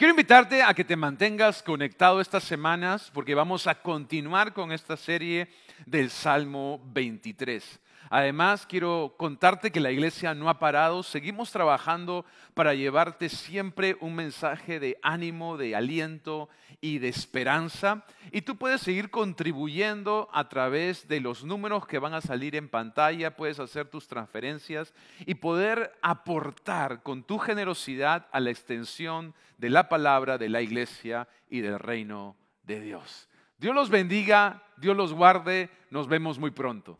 Quiero invitarte a que te mantengas conectado estas semanas porque vamos a continuar con esta serie del Salmo 23. Además, quiero contarte que la iglesia no ha parado, seguimos trabajando para llevarte siempre un mensaje de ánimo, de aliento y de esperanza. Y tú puedes seguir contribuyendo a través de los números que van a salir en pantalla, puedes hacer tus transferencias y poder aportar con tu generosidad a la extensión de la palabra de la iglesia y del reino de Dios. Dios los bendiga, Dios los guarde, nos vemos muy pronto.